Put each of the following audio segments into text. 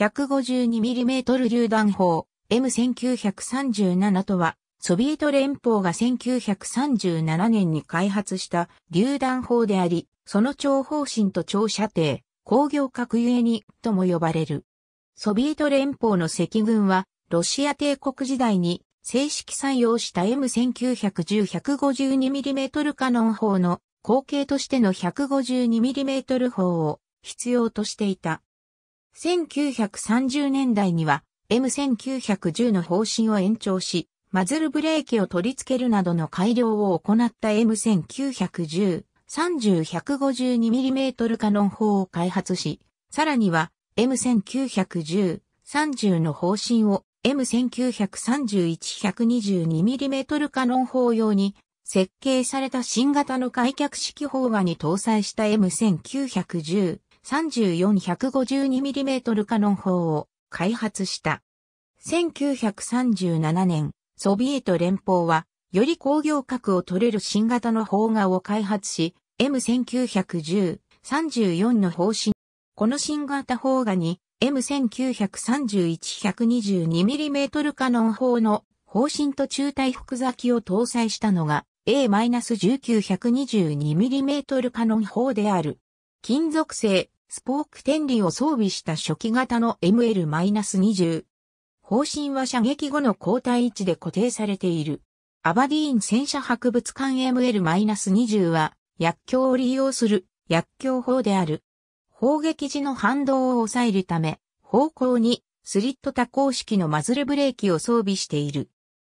152mm 榴弾砲 M1937 とは、ソビエト連邦が1937年に開発した榴弾砲であり、その長方針と長射程、工業核ゆえに、とも呼ばれる。ソビエト連邦の赤軍は、ロシア帝国時代に正式採用した M1910-152mm カノン砲の後継としての 152mm 砲を必要としていた。1930年代には M1910 の方針を延長し、マズルブレーキを取り付けるなどの改良を行った M1910、30-152mm カノン砲を開発し、さらには M1910、30の方針を M1931-122mm カノン砲用に設計された新型の開脚式砲話に搭載した M1910、34152mm カノン砲を開発した。1937年、ソビエト連邦は、より工業核を取れる新型の砲画を開発し、M1910、34の方針。この新型砲画に M1931-122mm カノン砲の方針と中体複機を搭載したのが A-1922mm カノン砲である。金属製、スポーク天理を装備した初期型の ML-20。方針は射撃後の交代位置で固定されている。アバディーン戦車博物館 ML-20 は、薬莢を利用する薬莢砲である。砲撃時の反動を抑えるため、方向にスリット多項式のマズルブレーキを装備している。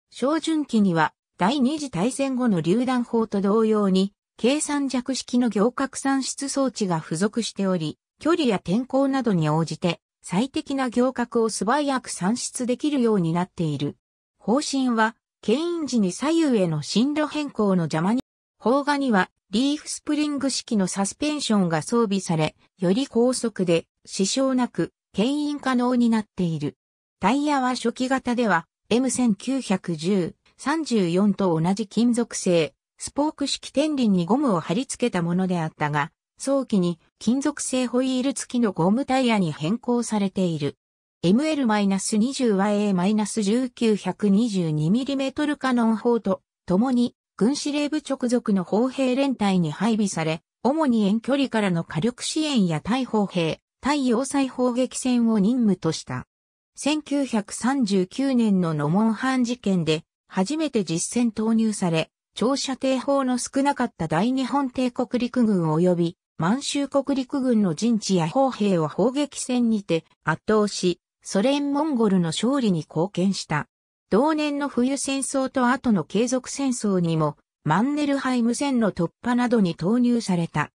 照準器には第二次大戦後の榴弾砲と同様に計算弱式の行革算出装置が付属しており、距離や天候などに応じて最適な行革を素早く算出できるようになっている。方針は、牽引時に左右への進路変更の邪魔に、方画にはリーフスプリング式のサスペンションが装備され、より高速で支障なく牽引可能になっている。タイヤは初期型では M1910、34と同じ金属製、スポーク式天輪にゴムを貼り付けたものであったが、早期に金属製ホイール付きのゴムタイヤに変更されている。ML-20YA-19122mm カノン砲と共に軍司令部直属の砲兵連隊に配備され、主に遠距離からの火力支援や対砲兵、対要塞砲撃戦を任務とした。1939年のノモンハン事件で初めて実戦投入され、長射程砲の少なかった大日本帝国陸軍及び満州国陸軍の陣地や砲兵を砲撃戦にて圧倒し、ソ連モンゴルの勝利に貢献した。同年の冬戦争と後の継続戦争にも、マンネルハイム戦の突破などに投入された。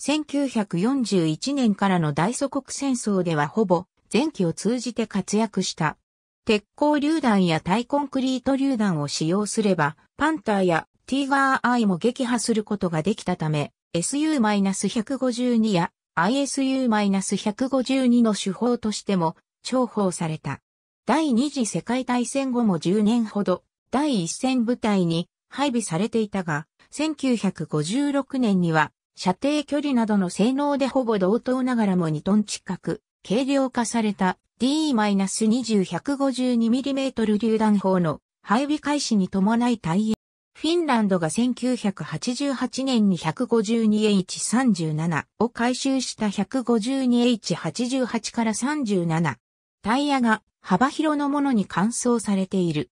1941年からの大祖国戦争ではほぼ前期を通じて活躍した。鉄鋼榴弾や対コンクリート榴弾を使用すれば、パンターやティーガー I も撃破することができたため、SU-152 や ISU-152 の手法としても重宝された。第二次世界大戦後も10年ほど第一戦部隊に配備されていたが、1956年には射程距離などの性能でほぼ同等ながらも2トン近く軽量化された D-2152mm 榴弾砲の配備開始に伴い対フィンランドが1988年に 152H37 を回収した 152H88 から37。タイヤが幅広のものに換装されている。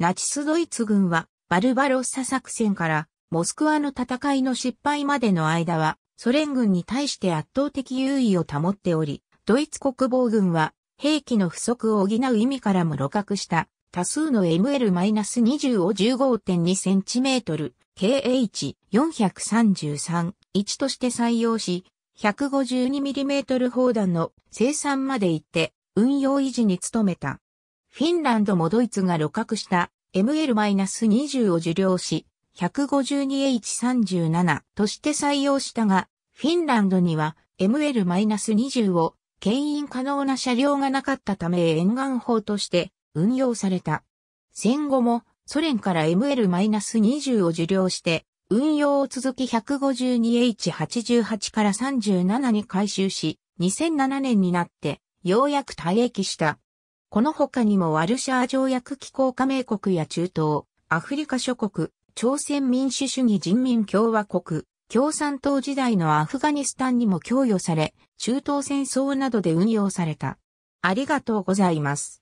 ナチスドイツ軍はバルバロッサ作戦からモスクワの戦いの失敗までの間はソ連軍に対して圧倒的優位を保っており、ドイツ国防軍は兵器の不足を補う意味からも露覚した多数の ML-20 を 15.2cm、KH433、1として採用し、152mm 砲弾の生産まで行って運用維持に努めた。フィンランドもドイツが露獲した ML-20 を受領し、152H37 として採用したが、フィンランドには ML-20 を牽引可能な車両がなかったため沿岸砲として運用された。戦後もソ連から ML-20 を受領して運用を続き 152H88 から37に回収し、2007年になってようやく退役した。この他にもワルシャー条約機構加盟国や中東、アフリカ諸国、朝鮮民主主義人民共和国、共産党時代のアフガニスタンにも供与され、中東戦争などで運用された。ありがとうございます。